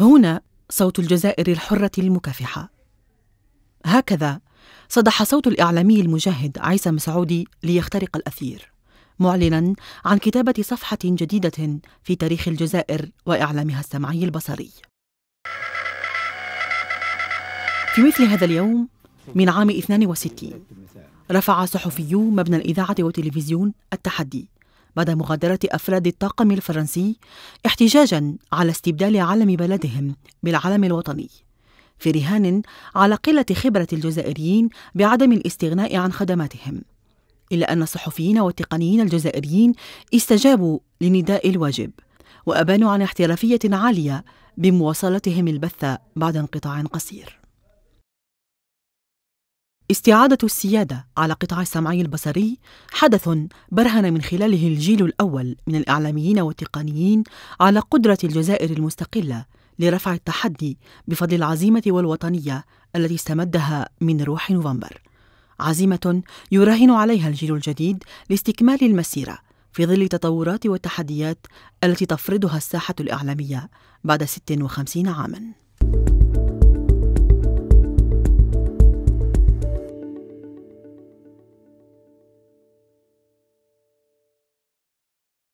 هنا صوت الجزائر الحرة المكافحة هكذا صدح صوت الإعلامي المجاهد عيسى مسعودي ليخترق الأثير معلنا عن كتابة صفحة جديدة في تاريخ الجزائر وإعلامها السمعي البصري في مثل هذا اليوم من عام 62 رفع صحفيو مبنى الإذاعة والتلفزيون التحدي بعد مغادرة أفراد الطاقم الفرنسي احتجاجا على استبدال علم بلدهم بالعلم الوطني في رهان على قلة خبرة الجزائريين بعدم الاستغناء عن خدماتهم إلا أن الصحفيين والتقنيين الجزائريين استجابوا لنداء الواجب وأبانوا عن احترافية عالية بمواصلتهم البث بعد انقطاع قصير استعادة السيادة على قطاع السمعي البصري حدث برهن من خلاله الجيل الأول من الإعلاميين والتقنيين على قدرة الجزائر المستقلة لرفع التحدي بفضل العزيمة والوطنية التي استمدها من روح نوفمبر. عزيمة يراهن عليها الجيل الجديد لاستكمال المسيرة في ظل التطورات والتحديات التي تفرضها الساحة الإعلامية بعد 56 عاماً.